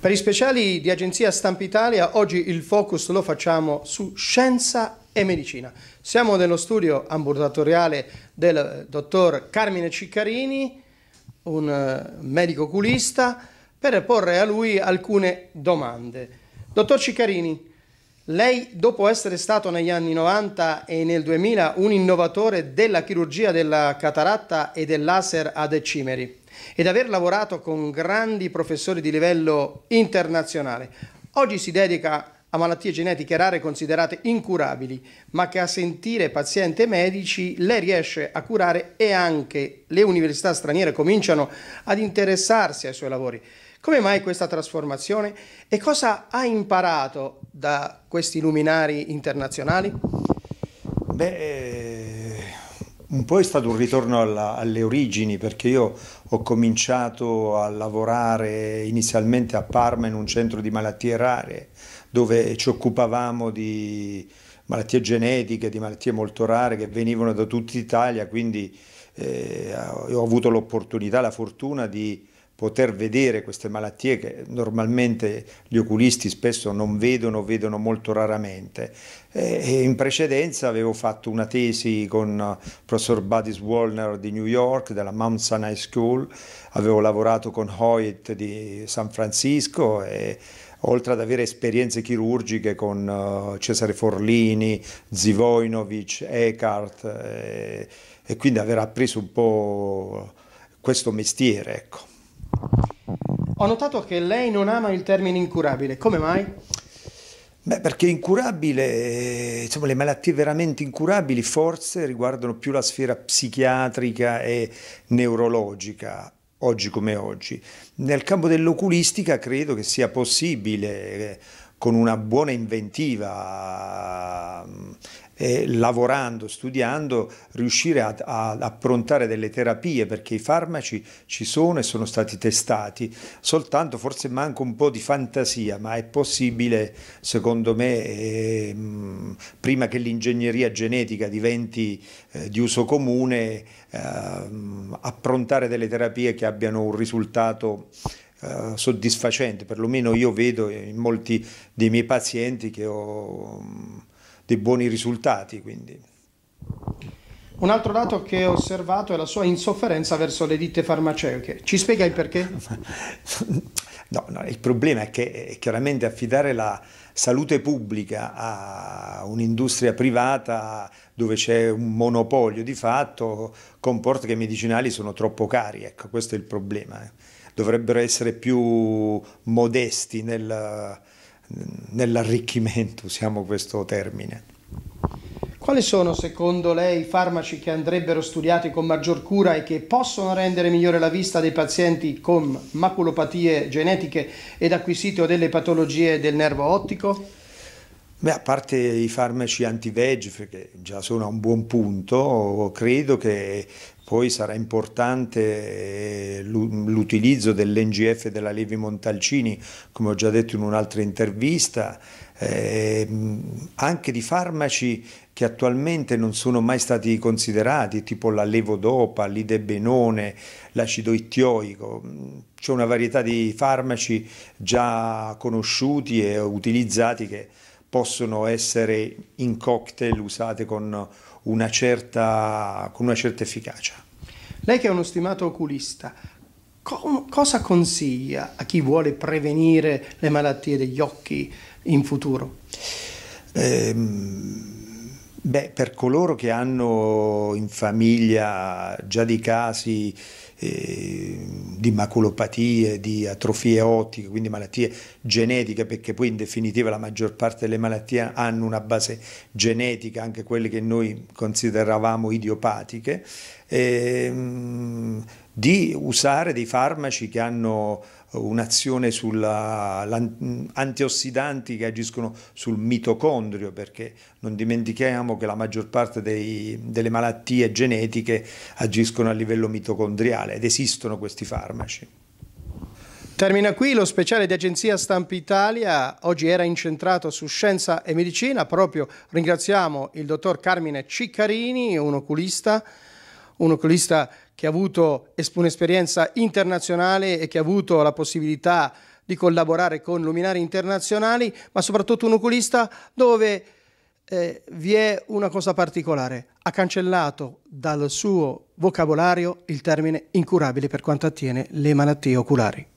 Per i speciali di Agenzia Stampa Italia oggi il focus lo facciamo su scienza e medicina. Siamo nello studio ambulatoriale del eh, dottor Carmine Ciccarini, un eh, medico culista, per porre a lui alcune domande. Dottor Ciccarini, lei dopo essere stato negli anni 90 e nel 2000 un innovatore della chirurgia della cataratta e del laser ad eccimeri, ed aver lavorato con grandi professori di livello internazionale, oggi si dedica a malattie genetiche rare considerate incurabili, ma che a sentire pazienti e medici le riesce a curare e anche le università straniere cominciano ad interessarsi ai suoi lavori. Come mai questa trasformazione e cosa ha imparato da questi luminari internazionali? Beh, eh, un po' è stato un ritorno alla, alle origini perché io ho cominciato a lavorare inizialmente a Parma in un centro di malattie rare dove ci occupavamo di malattie genetiche, di malattie molto rare che venivano da tutta Italia, quindi eh, ho avuto l'opportunità, la fortuna di poter vedere queste malattie che normalmente gli oculisti spesso non vedono, vedono molto raramente. E in precedenza avevo fatto una tesi con il eh, professor Buddy Wallner di New York, della Mount Sinai School, avevo lavorato con Hoyt di San Francisco e oltre ad avere esperienze chirurgiche con eh, Cesare Forlini, Zivojnovic, Eckhart e, eh, e quindi aver appreso un po' questo mestiere. Ecco. Ho notato che lei non ama il termine incurabile, come mai? Beh, perché incurabile, insomma, le malattie veramente incurabili forse riguardano più la sfera psichiatrica e neurologica, oggi come oggi. Nel campo dell'oculistica credo che sia possibile, eh, con una buona inventiva, eh, lavorando, studiando, riuscire ad, ad approntare delle terapie perché i farmaci ci sono e sono stati testati, soltanto forse manca un po' di fantasia, ma è possibile secondo me eh, prima che l'ingegneria genetica diventi eh, di uso comune ehm, approntare delle terapie che abbiano un risultato Uh, soddisfacente, perlomeno io vedo in molti dei miei pazienti che ho dei buoni risultati. Quindi. Un altro dato che ho osservato è la sua insofferenza verso le ditte farmaceutiche. Ci spiega il perché? No, no, il problema è che chiaramente affidare la salute pubblica a un'industria privata dove c'è un monopolio di fatto comporta che i medicinali sono troppo cari, ecco, questo è il problema. Eh. Dovrebbero essere più modesti nel nell'arricchimento, usiamo questo termine. Quali sono secondo lei i farmaci che andrebbero studiati con maggior cura e che possono rendere migliore la vista dei pazienti con maculopatie genetiche ed acquisite o delle patologie del nervo ottico? Beh, a parte i farmaci anti-veg, che già sono a un buon punto, credo che poi sarà importante eh, l'utilizzo dell'NGF della Levi Montalcini, come ho già detto in un'altra intervista, ehm, anche di farmaci che attualmente non sono mai stati considerati, tipo la levodopa, l'idebenone, l'acido ittioico. C'è una varietà di farmaci già conosciuti e utilizzati che possono essere in cocktail usate con una certa, con una certa efficacia. Lei che è uno stimato oculista, co cosa consiglia a chi vuole prevenire le malattie degli occhi in futuro? Ehm... Beh, per coloro che hanno in famiglia già dei casi eh, di maculopatie, di atrofie ottiche, quindi malattie genetiche, perché poi in definitiva la maggior parte delle malattie hanno una base genetica, anche quelle che noi consideravamo idiopatiche. E, ehm, di usare dei farmaci che hanno eh, un'azione antiossidanti che agiscono sul mitocondrio, perché non dimentichiamo che la maggior parte dei, delle malattie genetiche agiscono a livello mitocondriale ed esistono questi farmaci. Termina qui lo speciale di Agenzia Stampa Italia, oggi era incentrato su scienza e medicina, proprio ringraziamo il dottor Carmine Ciccarini, un oculista, un oculista che ha avuto un'esperienza internazionale e che ha avuto la possibilità di collaborare con luminari internazionali, ma soprattutto un oculista dove eh, vi è una cosa particolare, ha cancellato dal suo vocabolario il termine incurabile per quanto attiene le malattie oculari.